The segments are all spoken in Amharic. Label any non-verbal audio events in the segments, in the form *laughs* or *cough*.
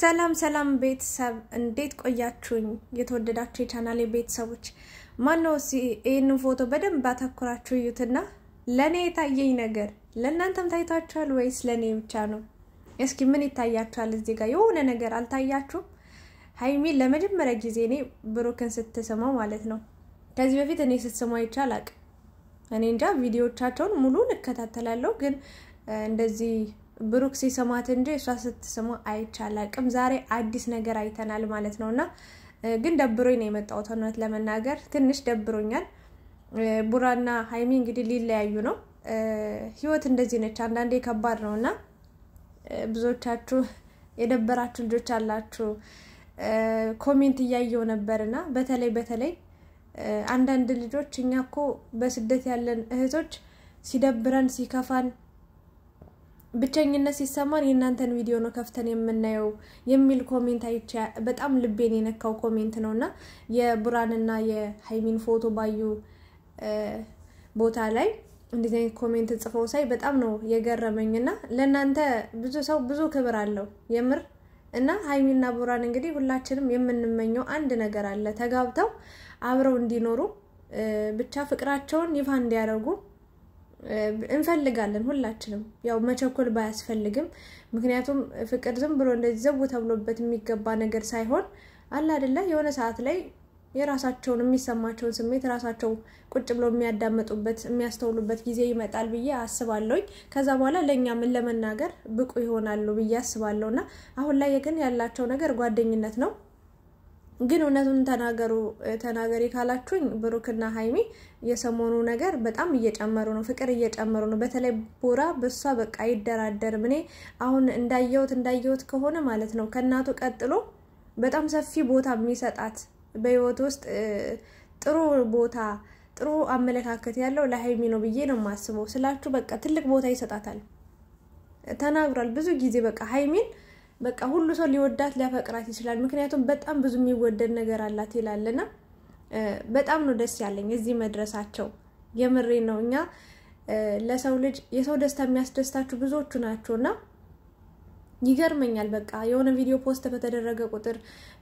ሰላም ሰላም ቤተሰብ እንዴት ቆያችሁኝ? የተወደዳችሁ የቻናሌ ቤተሰቦች፣ ማነው ይህንን ፎቶ በደንብ አተኩራችሁ እዩትና ለእኔ የታየኝ ነገር ለእናንተም ታይቷችኋል ወይስ ለእኔ ብቻ ነው? እስኪ ምን ይታያችኋል? እዚህ ጋር የሆነ ነገር አልታያችሁም? ሀይሚ ለመጀመሪያ ጊዜ እኔ ብሩክን ስትስመው ማለት ነው። ከዚህ በፊት እኔ ስትስመው አይቼ አላቅም። እኔ እንጃ ቪዲዮቻቸውን ሙሉን እከታተላለሁ ግን እንደዚህ ብሩክ ሲሰማት እንጂ እሷ ስትስማ አይቻላቅም። ዛሬ አዲስ ነገር አይተናል ማለት ነው እና ግን ደብሮኝ ነው የመጣሁት እውነት ለመናገር ትንሽ ደብሮኛል። ቡራና ሀይሚ እንግዲህ ሊለያዩ ነው። ህይወት እንደዚህ ነች፣ አንዳንዴ ከባድ ነው እና ብዙዎቻችሁ የደበራችሁ ልጆች አላችሁ። ኮሜንት እያየው ነበርና በተለይ በተለይ አንዳንድ ልጆች እኛ እኮ በስደት ያለን እህቶች ሲደብረን ሲከፋን ብቸኝነት ሲሰማን የእናንተን ቪዲዮ ነው ከፍተን የምናየው የሚል ኮሜንት አይቼ በጣም ልቤን የነካው ኮሜንት ነው እና የቡራንና የሀይሚን ፎቶ ባዩ ቦታ ላይ እንደዚህ አይነት ኮሜንት ጽፈው ሳይ በጣም ነው የገረመኝ። እና ለእናንተ ብዙ ሰው ብዙ ክብር አለው የምር እና ሀይሚና ቡራን እንግዲህ ሁላችንም የምንመኘው አንድ ነገር አለ፣ ተጋብተው አብረው እንዲኖሩ ብቻ ፍቅራቸውን ይፋ እንዲያደርጉ እንፈልጋለን ሁላችንም ያው መቸኮል ባያስፈልግም። ምክንያቱም ፍቅር ዝም ብሎ እንደዚህ ዘቡ ተብሎበት የሚገባ ነገር ሳይሆን አለ አይደለ የሆነ ሰዓት ላይ የራሳቸውን የሚሰማቸውን ስሜት ራሳቸው ቁጭ ብለው የሚያዳምጡበት የሚያስተውሉበት ጊዜ ይመጣል ብዬ አስባለሁኝ። ከዛ በኋላ ለእኛ ምን ለመናገር ብቁ ይሆናሉ ብዬ አስባለሁ እና አሁን ላይ ግን ያላቸው ነገር ጓደኝነት ነው። ግን እውነቱን ተናገሩ ተናገሪ ካላችሁኝ ብሩክና ሀይሚ የሰሞኑ ነገር በጣም እየጨመሩ ነው፣ ፍቅር እየጨመሩ ነው። በተለይ ቦራ በሷ በቃ አይደራደርም። እኔ አሁን እንዳየሁት እንዳየሁት ከሆነ ማለት ነው ከእናቱ ቀጥሎ በጣም ሰፊ ቦታ የሚሰጣት በህይወት ውስጥ ጥሩ ቦታ ጥሩ አመለካከት ያለው ለሀይሚ ነው ብዬ ነው የማስበው። ስላችሁ በቃ ትልቅ ቦታ ይሰጣታል። ተናግሯል ብዙ ጊዜ በቃ ሀይሚን በቃ ሁሉ ሰው ሊወዳት ሊያፈቅራት ይችላል። ምክንያቱም በጣም ብዙ የሚወደድ ነገር አላት ይላልና በጣም ነው ደስ ያለኝ እዚህ መድረሳቸው። የምሬ ነው። እኛ ለሰው ልጅ የሰው ደስታ የሚያስደስታችሁ ብዙዎቹ ናቸው እና ይገርመኛል። በቃ የሆነ ቪዲዮ ፖስት በተደረገ ቁጥር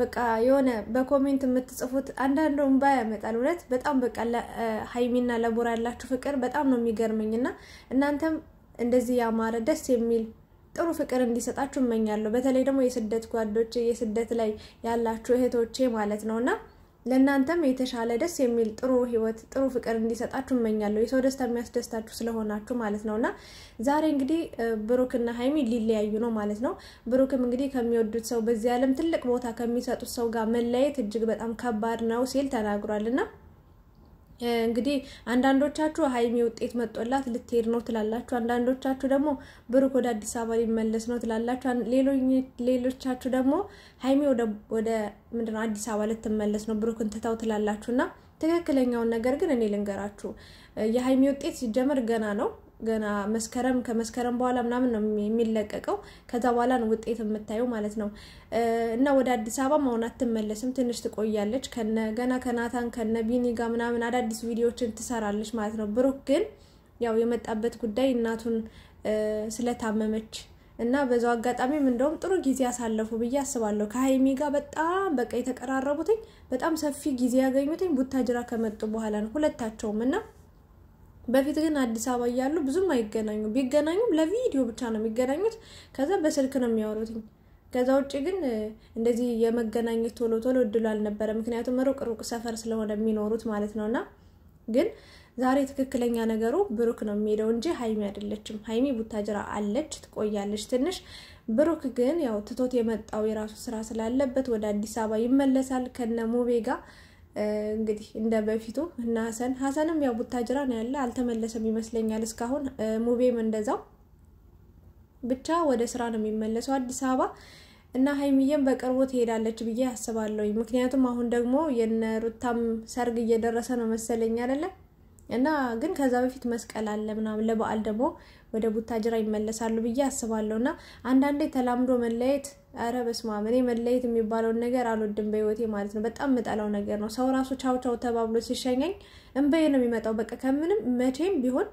በቃ የሆነ በኮሜንት የምትጽፉት አንዳንዱ እምባ ያመጣል። እውነት በጣም በቃ ሀይሚና ለቡራ ያላችሁ ፍቅር በጣም ነው የሚገርመኝ እና እናንተም እንደዚህ ያማረ ደስ የሚል ጥሩ ፍቅር እንዲሰጣችሁ እመኛለሁ። በተለይ ደግሞ የስደት ጓዶች የስደት ላይ ያላችሁ እህቶቼ ማለት ነው እና ለእናንተም የተሻለ ደስ የሚል ጥሩ ህይወት ጥሩ ፍቅር እንዲሰጣችሁ እመኛለሁ። የሰው ደስታ የሚያስደስታችሁ ስለሆናችሁ ማለት ነው እና ዛሬ እንግዲህ ብሩክና ሀይሚ ሊለያዩ ነው ማለት ነው። ብሩክም እንግዲህ ከሚወዱት ሰው በዚህ ዓለም ትልቅ ቦታ ከሚሰጡት ሰው ጋር መለየት እጅግ በጣም ከባድ ነው ሲል ተናግሯል እና እንግዲህ አንዳንዶቻችሁ ሀይሚ ውጤት መጦላት ልትሄድ ነው ትላላችሁ። አንዳንዶቻችሁ ደግሞ ብሩክ ወደ አዲስ አበባ ሊመለስ ነው ትላላችሁ። ሌሎቻችሁ ደግሞ ሀይሚ ወደ ምንድነው አዲስ አበባ ልትመለስ ነው ብሩክን ትታው ትላላችሁ። እና ትክክለኛውን ነገር ግን እኔ ልንገራችሁ፣ የሀይሚ ውጤት ሲጀመር ገና ነው። ገና መስከረም ከመስከረም በኋላ ምናምን ነው የሚለቀቀው። ከዛ በኋላ ነው ውጤት የምታየው ማለት ነው። እና ወደ አዲስ አበባ አሁን አትመለስም፣ ትንሽ ትቆያለች። ከነ ገና ከናታን ከነ ቢኒ ጋር ምናምን አዳዲስ ቪዲዮዎችን ትሰራለች ማለት ነው። ብሩክ ግን ያው የመጣበት ጉዳይ እናቱን ስለታመመች እና በዛው አጋጣሚም እንደውም ጥሩ ጊዜ አሳለፉ ብዬ አስባለሁ። ከሀይሚ ጋር በጣም በቃ የተቀራረቡትኝ በጣም ሰፊ ጊዜ ያገኙትኝ ቡታጅራ ከመጡ በኋላ ነው ሁለታቸውም እና በፊት ግን አዲስ አበባ እያሉ ብዙም አይገናኙም። ቢገናኙም ለቪዲዮ ብቻ ነው የሚገናኙት። ከዛ በስልክ ነው የሚያወሩትኝ። ከዛ ውጭ ግን እንደዚህ የመገናኘት ቶሎ ቶሎ እድሉ አልነበረ። ምክንያቱም ሩቅ ሩቅ ሰፈር ስለሆነ የሚኖሩት ማለት ነው። እና ግን ዛሬ ትክክለኛ ነገሩ ብሩክ ነው የሚሄደው እንጂ ሀይሚ አይደለችም። ሀይሚ ቡታጅራ አለች፣ ትቆያለች ትንሽ። ብሩክ ግን ያው ትቶት የመጣው የራሱ ስራ ስላለበት ወደ አዲስ አበባ ይመለሳል ከነ ሙቤ ጋር እንግዲህ እንደ በፊቱ እና ሀሰን ሀሰንም ያው ቡታጅራ ነው ያለ አልተመለሰም ይመስለኛል እስካሁን ሙቤም እንደዛው ብቻ ወደ ስራ ነው የሚመለሰው አዲስ አበባ እና ሀይሚዬም በቅርቡ ትሄዳለች ብዬ አስባለሁ። ምክንያቱም አሁን ደግሞ የነሩታም ሰርግ እየደረሰ ነው መሰለኝ አይደለም እና ግን ከዛ በፊት መስቀል አለ ምናምን ለበዓል ደግሞ ወደ ቡታጅራ ይመለሳሉ ብዬ አስባለሁ። እና አንዳንዴ ተላምዶ መለየት ኧረ በስመ አብ እኔ መለየት የሚባለውን ነገር አልወድም በህይወቴ ማለት ነው። በጣም የምጠላው ነገር ነው። ሰው ራሱ ቻው ቻው ተባብሎ ሲሸኘኝ እንበዬ ነው የሚመጣው። በቃ ከምንም መቼም ቢሆን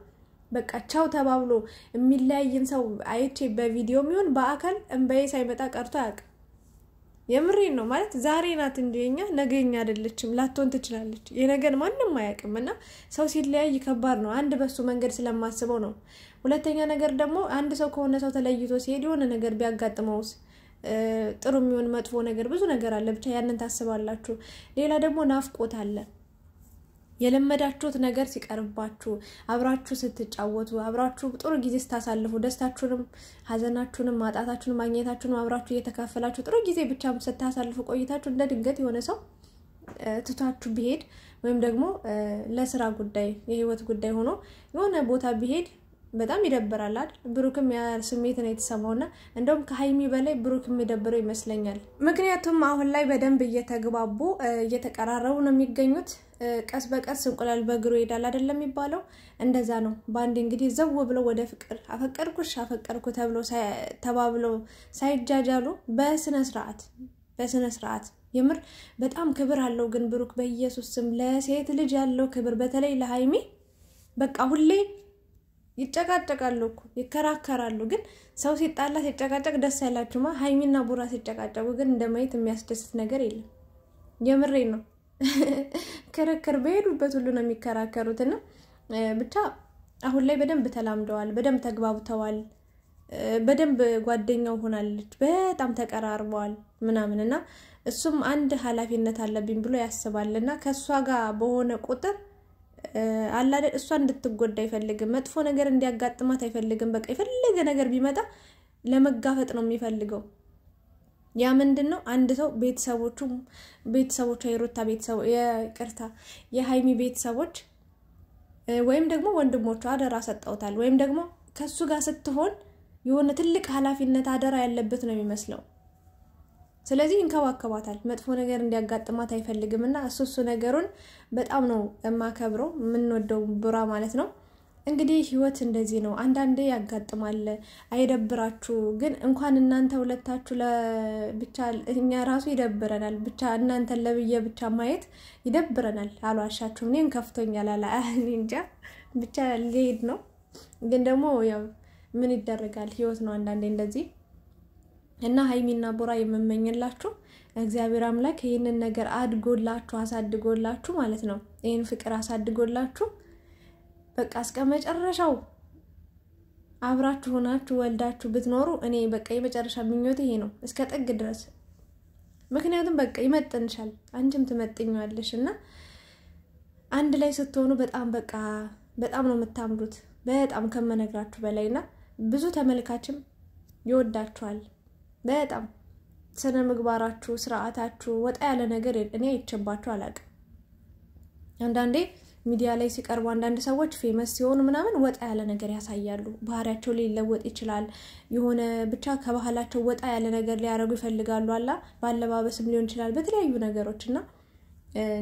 በቃ ቻው ተባብሎ የሚለያይን ሰው አይቼ በቪዲዮ የሚሆን በአካል እንበዬ ሳይመጣ ቀርቶ አያውቅም። የምሬን ነው ማለት ዛሬ ናት እንጂ የኛ ነገኛ አይደለችም፣ ላትሆን ትችላለች። የነገን ማንም አያውቅም እና ሰው ሲለያይ ከባድ ነው። አንድ በሱ መንገድ ስለማስበው ነው። ሁለተኛ ነገር ደግሞ አንድ ሰው ከሆነ ሰው ተለይቶ ሲሄድ የሆነ ነገር ቢያጋጥመውስ ጥሩ የሚሆን መጥፎ ነገር ብዙ ነገር አለ። ብቻ ያንን ታስባላችሁ። ሌላ ደግሞ ናፍቆት አለ። የለመዳችሁት ነገር ሲቀርባችሁ አብራችሁ ስትጫወቱ አብራችሁ ጥሩ ጊዜ ስታሳልፉ ደስታችሁንም ሀዘናችሁንም ማጣታችሁንም ማግኘታችሁንም አብራችሁ እየተካፈላችሁ ጥሩ ጊዜ ብቻ ስታሳልፉ ቆይታችሁ እንደ ድንገት የሆነ ሰው ትቷችሁ ቢሄድ ወይም ደግሞ ለስራ ጉዳይ የህይወት ጉዳይ ሆኖ የሆነ ቦታ ቢሄድ በጣም ይደብራል አይደል? ብሩክም ስሜት ነው የተሰማውና እንደውም ከሀይሚ በላይ ብሩክ የሚደብረው ይመስለኛል። ምክንያቱም አሁን ላይ በደንብ እየተግባቡ እየተቀራረቡ ነው የሚገኙት። ቀስ በቀስ እንቁላል በእግሩ ይሄዳል አይደለም የሚባለው? እንደዛ ነው። በአንድ እንግዲህ ዘው ብለው ወደ ፍቅር አፈቀርኩሽ አፈቀርኩ ተብሎ ተባብለው ሳይጃጃሉ በስነ ስርዓት በስነ ስርዓት የምር በጣም ክብር አለው። ግን ብሩክ በኢየሱስ ስም ለሴት ልጅ ያለው ክብር በተለይ ለሀይሚ በቃ ሁሌ ይጨቃጨቃሉ እኮ ይከራከራሉ። ግን ሰው ሲጣላ ሲጨቃጨቅ ደስ ያላችሁማ። ሀይሚና ቡራ ሲጨቃጨቁ ግን እንደማየት የሚያስደስት ነገር የለም። የምሬ ነው። *laughs* ክርክር በሄዱበት ሁሉ ነው የሚከራከሩት። እና ብቻ አሁን ላይ በደንብ ተላምደዋል፣ በደንብ ተግባብተዋል፣ በደንብ ጓደኛው ሆናለች፣ በጣም ተቀራርበዋል ምናምን እና እሱም አንድ ኃላፊነት አለብኝ ብሎ ያስባል እና ከእሷ ጋር በሆነ ቁጥር አላደል እሷ እንድትጎዳ አይፈልግም። መጥፎ ነገር እንዲያጋጥማት አይፈልግም። በቃ የፈለገ ነገር ቢመጣ ለመጋፈጥ ነው የሚፈልገው። ያ ምንድን ነው? አንድ ሰው ቤተሰቦቹ ቤተሰቦቿ የሩታ ቤተሰቦ የቅርታ የሀይሚ ቤተሰቦች ወይም ደግሞ ወንድሞቹ አደራ ሰጠውታል። ወይም ደግሞ ከሱ ጋር ስትሆን የሆነ ትልቅ ኃላፊነት አደራ ያለበት ነው የሚመስለው ስለዚህ ይንከባከባታል። መጥፎ ነገር እንዲያጋጥማት አይፈልግም እና እሱ እሱ ነገሩን በጣም ነው የማከብረው የምንወደው ቡራ ማለት ነው። እንግዲህ ህይወት እንደዚህ ነው። አንዳንዴ ያጋጥማል። አይደብራችሁ ግን እንኳን እናንተ ሁለታችሁ ለብቻ እኛ ራሱ ይደብረናል። ብቻ እናንተን ለብዬ ብቻ ማየት ይደብረናል። አልዋሻችሁም። እኔን ከፍቶኛል። አላ እንጃ ብቻ ሊሄድ ነው። ግን ደግሞ ያው ምን ይደረጋል፣ ህይወት ነው። አንዳንዴ እንደዚህ እና ሀይሚና ቦራ የምመኝላችሁ እግዚአብሔር አምላክ ይህንን ነገር አድጎላችሁ አሳድጎላችሁ ማለት ነው። ይህን ፍቅር አሳድጎላችሁ በቃ እስከ መጨረሻው አብራችሁ ሆናችሁ ወልዳችሁ ብትኖሩ እኔ በቃ የመጨረሻ ምኞት ይሄ ነው፣ እስከ ጥግ ድረስ። ምክንያቱም በቃ ይመጥንሻል፣ አንቺም ትመጥኛለሽ እና አንድ ላይ ስትሆኑ በጣም በቃ በጣም ነው የምታምሩት፣ በጣም ከመነግራችሁ በላይ እና ብዙ ተመልካችም ይወዳችኋል። በጣም ስነ ምግባራችሁ፣ ስርዓታችሁ ወጣ ያለ ነገር እኔ አይቼባችሁ አላውቅም። አንዳንዴ ሚዲያ ላይ ሲቀርቡ አንዳንድ ሰዎች ፌመስ ሲሆኑ ምናምን ወጣ ያለ ነገር ያሳያሉ። ባህሪያቸው ሊለወጥ ይችላል። የሆነ ብቻ ከባህላቸው ወጣ ያለ ነገር ሊያደርጉ ይፈልጋሉ። አላ በአለባበስም ሊሆን ይችላል በተለያዩ ነገሮች እና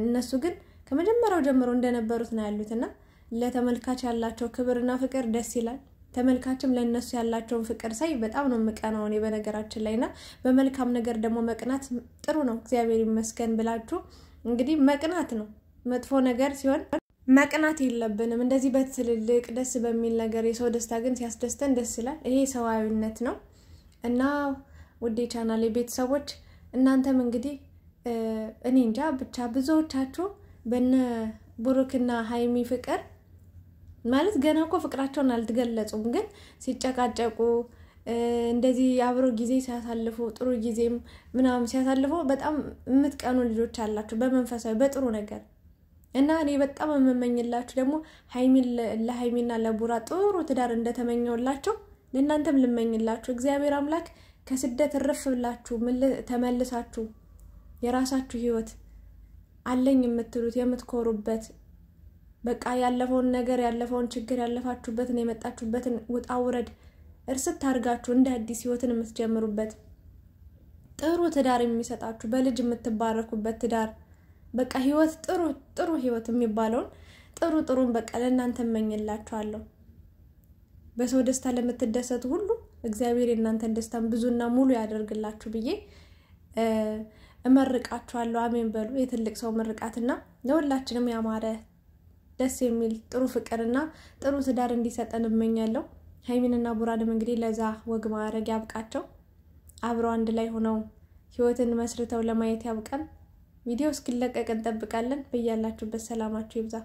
እነሱ ግን ከመጀመሪያው ጀምሮ እንደነበሩት ነው ያሉት እና ለተመልካች ያላቸው ክብርና ፍቅር ደስ ይላል። ተመልካችም ለእነሱ ያላቸውን ፍቅር ሳይ በጣም ነው የምቀናው እኔ በነገራችን ላይ እና በመልካም ነገር ደግሞ መቅናት ጥሩ ነው። እግዚአብሔር ይመስገን ብላችሁ እንግዲህ መቅናት ነው። መጥፎ ነገር ሲሆን መቅናት የለብንም። እንደዚህ በትልልቅ ደስ በሚል ነገር የሰው ደስታ ግን ሲያስደስተን ደስ ይላል። ይሄ ሰዋዊነት ነው እና ውዴ ቻናል ቤተሰቦች እናንተም እንግዲህ እኔ እንጃ ብቻ ብዙዎቻችሁ በነ ብሩክና ሀይሚ ፍቅር ማለት ገና እኮ ፍቅራቸውን አልትገለጹም ግን ሲጨቃጨቁ እንደዚህ አብሮ ጊዜ ሲያሳልፉ ጥሩ ጊዜም ምናምን ሲያሳልፉ በጣም የምትቀኑ ልጆች አላችሁ በመንፈሳዊ በጥሩ ነገር እና እኔ በጣም የምመኝላችሁ ደግሞ ለሀይሚና ለቡራ ጥሩ ትዳር እንደተመኘውላቸው ለእናንተም ልመኝላችሁ። እግዚአብሔር አምላክ ከስደት እርፍ ብላችሁ ተመልሳችሁ የራሳችሁ ህይወት አለኝ የምትሉት የምትኮሩበት በቃ ያለፈውን ነገር ያለፈውን ችግር ያለፋችሁበትን የመጣችሁበትን ውጣ ውረድ እርስት ታርጋችሁ እንደ አዲስ ህይወትን የምትጀምሩበት ጥሩ ትዳር የሚሰጣችሁ በልጅ የምትባረኩበት ትዳር በቃ ህይወት ጥሩ ጥሩ ህይወት የሚባለውን ጥሩ ጥሩን በቃ ለእናንተ እመኝላችኋለሁ። በሰው ደስታ ለምትደሰቱ ሁሉ እግዚአብሔር የእናንተን ደስታን ብዙና ሙሉ ያደርግላችሁ ብዬ እመርቃችኋለሁ። አሜን በሉ። የትልቅ ሰው ምርቃትና ለሁላችንም ያማረ ደስ የሚል ጥሩ ፍቅርና ጥሩ ትዳር እንዲሰጠን እመኛለሁ። ሀይሚንና ቡራንም እንግዲህ ለዛ ወግ ማዕረግ ያብቃቸው። አብረው አንድ ላይ ሆነው ህይወትን መስርተው ለማየት ያብቃን። ቪዲዮ እስኪለቀቅ እንጠብቃለን። በያላችሁበት ሰላማችሁ ይብዛ።